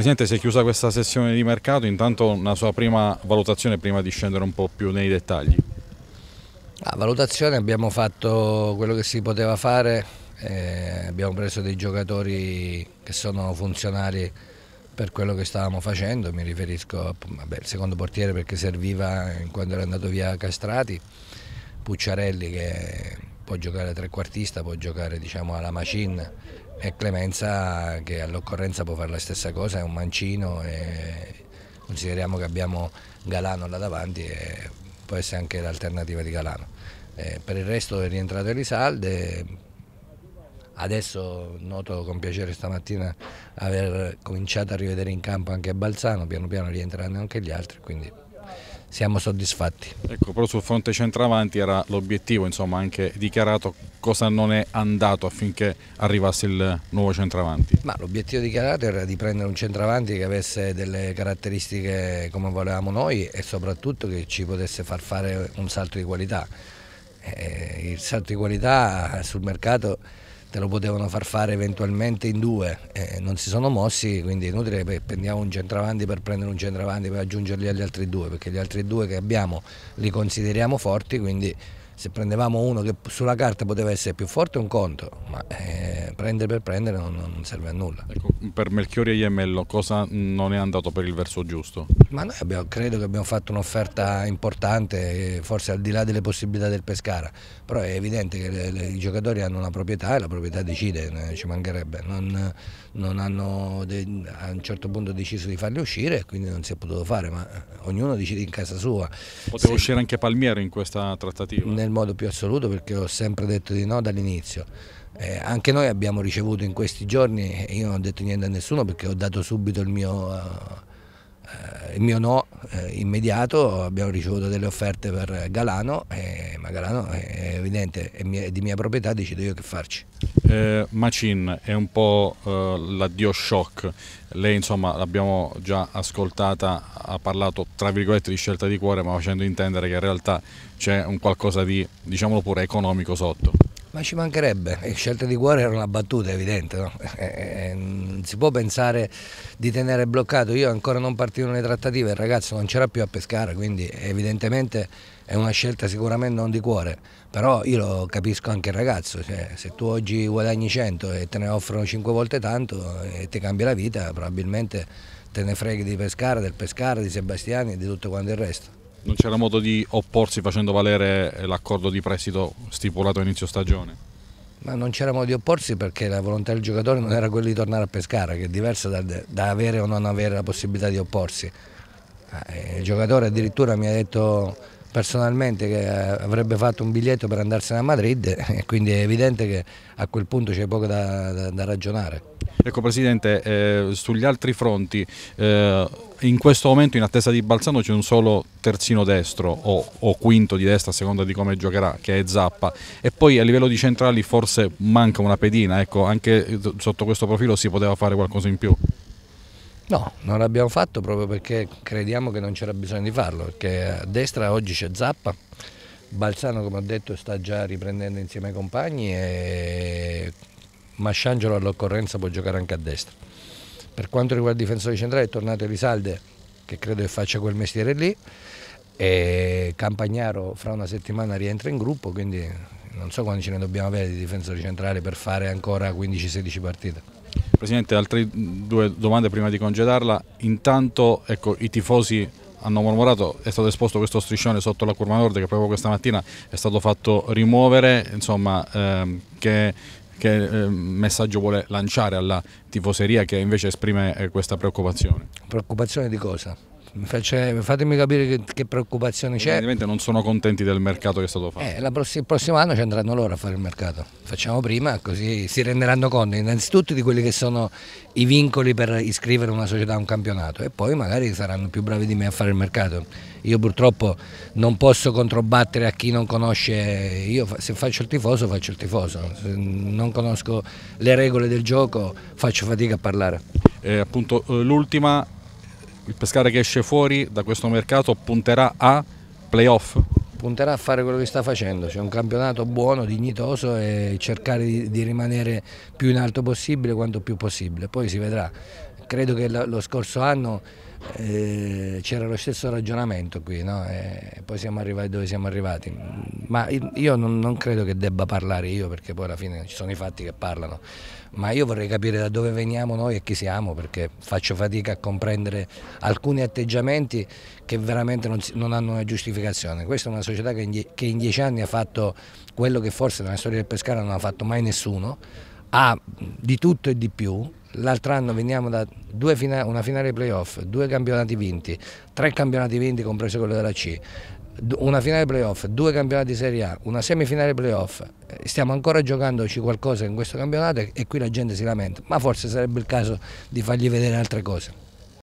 Presidente, si è chiusa questa sessione di mercato, intanto una sua prima valutazione prima di scendere un po' più nei dettagli. La valutazione abbiamo fatto quello che si poteva fare, eh, abbiamo preso dei giocatori che sono funzionali per quello che stavamo facendo, mi riferisco al secondo portiere perché serviva quando era andato via Castrati, Pucciarelli che può giocare trequartista, può giocare diciamo, alla macin e Clemenza che all'occorrenza può fare la stessa cosa, è un mancino e consideriamo che abbiamo Galano là davanti e può essere anche l'alternativa di Galano. E per il resto è rientrato Elisalde, adesso noto con piacere stamattina aver cominciato a rivedere in campo anche Balzano, piano piano rientrano anche gli altri, quindi siamo soddisfatti. Ecco, però sul fronte centravanti era l'obiettivo, insomma, anche dichiarato cosa non è andato affinché arrivasse il nuovo centravanti. Ma l'obiettivo dichiarato era di prendere un centravanti che avesse delle caratteristiche come volevamo noi e soprattutto che ci potesse far fare un salto di qualità. Eh, il salto di qualità sul mercato te lo potevano far fare eventualmente in due, eh, non si sono mossi, quindi è inutile che prendiamo un centravanti per prendere un centravanti per aggiungerli agli altri due, perché gli altri due che abbiamo li consideriamo forti, quindi se prendevamo uno che sulla carta poteva essere più forte è un conto, ma eh, prendere per prendere non, non, serve a nulla. Ecco, per Melchiori e Iemello cosa non è andato per il verso giusto? Ma noi abbiamo, credo che abbiamo fatto un'offerta importante, eh, forse al di là delle possibilità del Pescara, però è evidente che le, le, i giocatori hanno una proprietà e la proprietà decide, eh, ci mancherebbe, non, non hanno de, a un certo punto deciso di farli uscire e quindi non si è potuto fare, ma eh, ognuno decide in casa sua. Poteva uscire anche Palmiero in questa trattativa? Nel modo più assoluto perché ho sempre detto di no dall'inizio. Eh, anche noi abbiamo ricevuto in questi giorni, io non ho detto niente a nessuno perché ho dato subito il mio... Uh, eh, il mio no eh, immediato, abbiamo ricevuto delle offerte per Galano, eh, ma Galano è evidente, è di mia proprietà, decido io che farci. Eh, Macin è un po' l'addio shock, lei insomma l'abbiamo già ascoltata, ha parlato tra virgolette di scelta di cuore ma facendo intendere che in realtà c'è un qualcosa di, diciamolo pure, economico sotto. Ma ci mancherebbe, scelta di cuore era una battuta evidente, no? Eh, eh, eh, non si può pensare di tenere bloccato, io ancora non partivo le trattative, il ragazzo non c'era più a pescare, quindi evidentemente è una scelta sicuramente non di cuore, però io lo capisco anche il ragazzo, cioè, se tu oggi guadagni 100 e te ne offrono 5 volte tanto e ti cambia la vita, probabilmente te ne freghi di pescare, del pescare, di Sebastiani e di tutto quanto il resto. Non c'era modo di opporsi facendo valere l'accordo di prestito stipulato a inizio stagione? Ma non c'era modo di opporsi perché la volontà del giocatore non era quella di tornare a Pescara, che è diversa da, da avere o non avere la possibilità di opporsi. Ah, eh, il giocatore addirittura mi ha detto personalmente che eh, avrebbe fatto un biglietto per andarsene a Madrid e quindi è evidente che a quel punto c'è poco da, da, da ragionare. Ecco Presidente, eh, sugli altri fronti, eh, in questo momento in attesa di Balzano c'è un solo terzino destro o, o, quinto di destra a seconda di come giocherà, che è Zappa, e poi a livello di centrali forse manca una pedina, ecco, anche eh, sotto questo profilo si poteva fare qualcosa in più. No, non l'abbiamo fatto proprio perché crediamo che non c'era bisogno di farlo, perché a destra oggi c'è Zappa, Balzano come ho detto sta già riprendendo insieme ai compagni e ma Sciangelo all'occorrenza può giocare anche a destra. Per quanto riguarda il difensore centrale è tornato Elisalde che credo che faccia quel mestiere lì e Campagnaro fra una settimana rientra in gruppo, quindi non so quanti ce ne dobbiamo avere di difensori centrali per fare ancora 15-16 partite. Presidente, altre due domande prima di congedarla. Intanto ecco, i tifosi hanno mormorato, è stato esposto questo striscione sotto la curva nord che proprio questa mattina è stato fatto rimuovere, insomma ehm, che che eh, messaggio vuole lanciare alla tifoseria che invece esprime eh, questa preoccupazione? Preoccupazione di cosa? Faccio, fatemi capire che, che preoccupazione c'è. Evidentemente non sono contenti del mercato che è stato fatto. Eh, pross il prossimo anno ci andranno loro a fare il mercato. Facciamo prima, così si renderanno conto innanzitutto di quelli che sono i vincoli per iscrivere una società a un campionato e poi magari saranno più bravi di me a fare il mercato. Io purtroppo non posso controbattere a chi non conosce, io se faccio il tifoso faccio il tifoso, se non conosco le regole del gioco faccio fatica a parlare. Eh, appunto eh, l'ultima il pescare che esce fuori da questo mercato punterà a playoff? punterà a fare quello che sta facendo, cioè un campionato buono, dignitoso e cercare di, di, rimanere più in alto possibile quanto più possibile, poi si vedrà. Credo che lo scorso anno eh, c'era lo stesso ragionamento qui, no? e eh, poi siamo arrivati dove siamo arrivati. Ma io non, non, credo che debba parlare io, perché poi alla fine ci sono i fatti che parlano, ma io vorrei capire da dove veniamo noi e chi siamo, perché faccio fatica a comprendere alcuni atteggiamenti che veramente non, non hanno una giustificazione. Questa è una società che in, che in dieci anni ha fatto quello che forse nella storia del Pescara non ha fatto mai nessuno, ha di tutto e di più, L'altro anno veniamo da fina una finale playoff, due campionati vinti, tre campionati vinti compreso quello della C, una finale playoff, due campionati Serie A, una semifinale playoff. Eh, stiamo ancora giocandoci qualcosa in questo campionato e qui la gente si lamenta, ma forse sarebbe il caso di fargli vedere altre cose.